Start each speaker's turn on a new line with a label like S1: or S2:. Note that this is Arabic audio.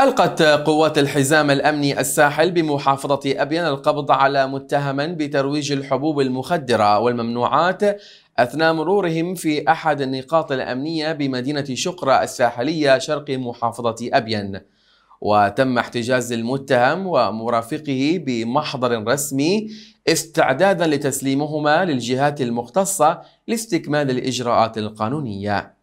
S1: ألقت قوات الحزام الأمني الساحل بمحافظة أبين القبض على متهم بترويج الحبوب المخدرة والممنوعات أثناء مرورهم في أحد النقاط الأمنية بمدينة شقرة الساحلية شرق محافظة أبين وتم احتجاز المتهم ومرافقه بمحضر رسمي استعدادا لتسليمهما للجهات المختصة لاستكمال الإجراءات القانونية